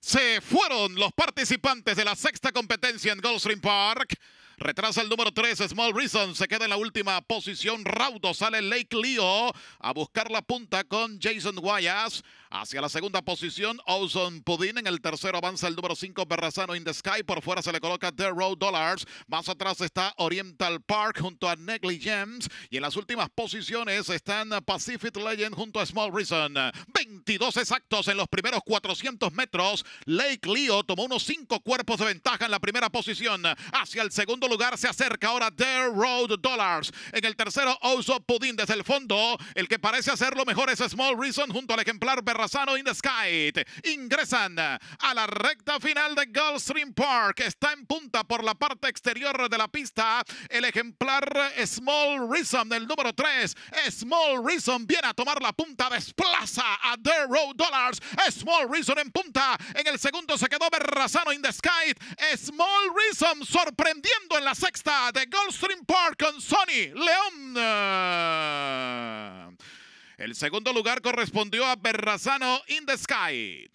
Se fueron los participantes de la sexta competencia en Goldstream Park. Retrasa el número 3, Small Reason. Se queda en la última posición. Raudo sale Lake Leo a buscar la punta con Jason Guayas. Hacia la segunda posición, Ozone Pudin. En el tercero avanza el número 5, Berrazano in the Sky. Por fuera se le coloca The Road Dollars. Más atrás está Oriental Park junto a James Y en las últimas posiciones están Pacific Legend junto a Small Reason. 22 exactos en los primeros 400 metros. Lake Leo tomó unos 5 cuerpos de ventaja en la primera posición. Hacia el segundo lugar se acerca ahora The Road Dollars. En el tercero, Oso Pudín desde el fondo. El que parece hacer lo mejor es Small Reason junto al ejemplar Berrazano in the Sky. Ingresan a la recta final de Gulfstream Park. Está en punta por la parte exterior de la pista el ejemplar Small Reason del número 3. Small Reason viene a tomar la punta, desplaza a Zero Dollars. Small Reason en punta. En el segundo se quedó Berrazano in the sky. Small Reason sorprendiendo en la sexta de Goldstream Park con Sony León. El segundo lugar correspondió a Berrazano in the Sky.